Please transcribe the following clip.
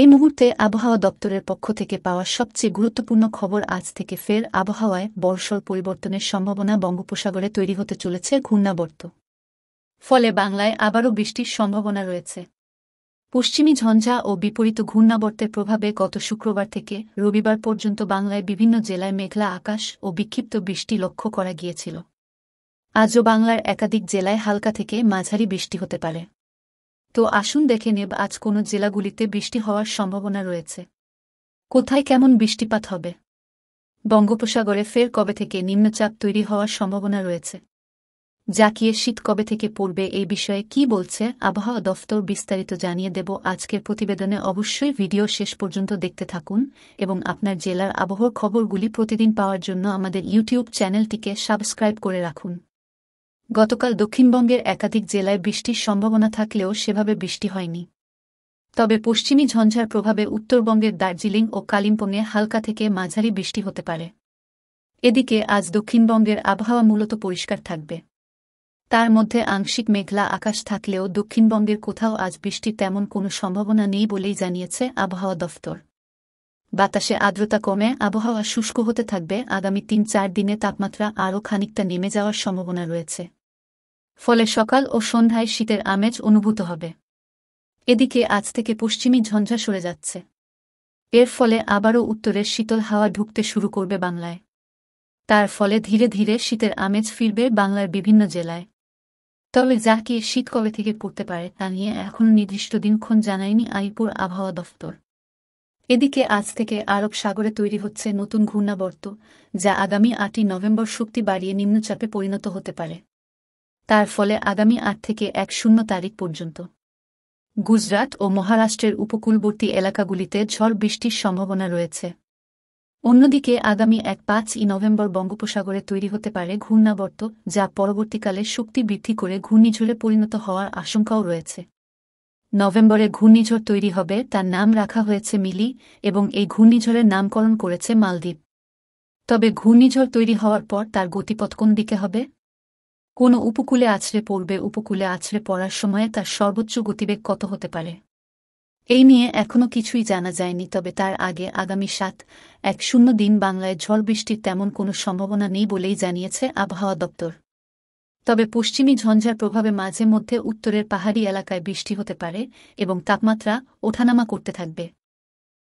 এই মুহূর্তে আবহাওয়া দপ্তরের পক্ষ থেকে পাওয়া সবচেয়ে গুরুত্বপূর্ণ খবর আজ থেকে ফের আবহাওয়ায় বর্ষর পরিবর্তনের সম্ভাবনা বঙ্গোপসাগরে তৈরি হতে চলেছে ঘূর্ণাবর্ত ফলে বাংলায় আবারও বৃষ্টির সম্ভাবনা রয়েছে পশ্চিমী ঝঞ্ঝা ও বিপরীত ঘূর্ণাবর্তের প্রভাবে গত শুক্রবার থেকে রবিবার পর্যন্ত বাংলায় বিভিন্ন জেলায় মেঘলা আকাশ ও বিক্ষিপ্ত বৃষ্টি লক্ষ্য করা গিয়েছিল আজও বাংলার একাধিক জেলায় হালকা থেকে মাঝারি বৃষ্টি হতে পারে তো আসুন দেখে নেব আজ কোন জেলাগুলিতে বৃষ্টি হওয়ার সম্ভাবনা রয়েছে কোথায় কেমন বৃষ্টিপাত হবে বঙ্গোপসাগরে ফের কবে থেকে নিম্নচাপ তৈরি হওয়ার সম্ভাবনা রয়েছে জাকিয়ে শীত কবে থেকে পড়বে এই বিষয়ে কি বলছে আবহাওয়া দফতর বিস্তারিত জানিয়ে দেব আজকের প্রতিবেদনে অবশ্যই ভিডিও শেষ পর্যন্ত দেখতে থাকুন এবং আপনার জেলার আবহাওয়ার খবরগুলি প্রতিদিন পাওয়ার জন্য আমাদের ইউটিউব চ্যানেলটিকে সাবস্ক্রাইব করে রাখুন গতকাল দক্ষিণবঙ্গের একাধিক জেলায় বৃষ্টির সম্ভাবনা থাকলেও সেভাবে বৃষ্টি হয়নি তবে পশ্চিমী ঝঞ্ঝার প্রভাবে উত্তরবঙ্গের দার্জিলিং ও কালিম্পংয়ে হালকা থেকে মাঝারি বৃষ্টি হতে পারে এদিকে আজ দক্ষিণবঙ্গের আবহাওয়া মূলত পরিষ্কার থাকবে তার মধ্যে আংশিক মেঘলা আকাশ থাকলেও দক্ষিণবঙ্গের কোথাও আজ বৃষ্টির তেমন কোনো সম্ভাবনা নেই বলেই জানিয়েছে আবহাওয়া দফতর বাতাসে আর্দ্রতা কমে আবহাওয়া শুষ্ক হতে থাকবে আগামী তিন চার দিনে তাপমাত্রা আরও খানিকটা নেমে যাওয়ার সম্ভাবনা রয়েছে ফলে সকাল ও সন্ধ্যায় শীতের আমেজ অনুভূত হবে এদিকে আজ থেকে পশ্চিমী ঝঞ্ঝা সরে যাচ্ছে এর ফলে আবারও উত্তরের শীতল হাওয়া ঢুকতে শুরু করবে বাংলায় তার ফলে ধীরে ধীরে শীতের আমেজ ফিরবে বাংলার বিভিন্ন জেলায় তবে যা কি শীত কবে থেকে পড়তে পারে তা নিয়ে এখন নির্দিষ্ট দিনক্ষণ জানায়নি আলিপুর আবহাওয়া দফতর এদিকে আজ থেকে আরব সাগরে তৈরি হচ্ছে নতুন ঘূর্ণাবর্ত যা আগামী আটই নভেম্বর শক্তি বাড়িয়ে নিম্নচাপে পরিণত হতে পারে তার ফলে আগামী আট থেকে এক শূন্য তারিখ পর্যন্ত গুজরাট ও মহারাষ্ট্রের উপকূলবর্তী এলাকাগুলিতে ঝড় বৃষ্টির সম্ভাবনা রয়েছে অন্যদিকে আগামী এক পাঁচ ই নভেম্বর বঙ্গোপসাগরে তৈরি হতে পারে ঘূর্ণাবর্ত যা পরবর্তীকালে শক্তি বৃদ্ধি করে ঘূর্ণিঝড়ে পরিণত হওয়ার আশঙ্কাও রয়েছে নভেম্বরে ঘূর্ণিঝড় তৈরি হবে তার নাম রাখা হয়েছে মিলি এবং এই ঘূর্ণিঝড়ের নামকরণ করেছে মালদ্বীপ তবে ঘূর্ণিঝড় তৈরি হওয়ার পর তার গতিপথ কোন দিকে হবে কোন উপকূলে আছড়ে পড়বে উপকূলে আছড়ে পড়ার সময়ে তার সর্বোচ্চ গতিবেগ কত হতে পারে এই নিয়ে এখনও কিছুই জানা যায়নি তবে তার আগে আগামী সাত এক শূন্য দিন বাংলায় ঝড় বৃষ্টির তেমন কোনো সম্ভাবনা নেই বলেই জানিয়েছে আবহাওয়া দপ্তর তবে পশ্চিমী ঝঞ্ঝার প্রভাবে মাঝে মধ্যে উত্তরের পাহাড়ি এলাকায় বৃষ্টি হতে পারে এবং তাপমাত্রা ওঠানামা করতে থাকবে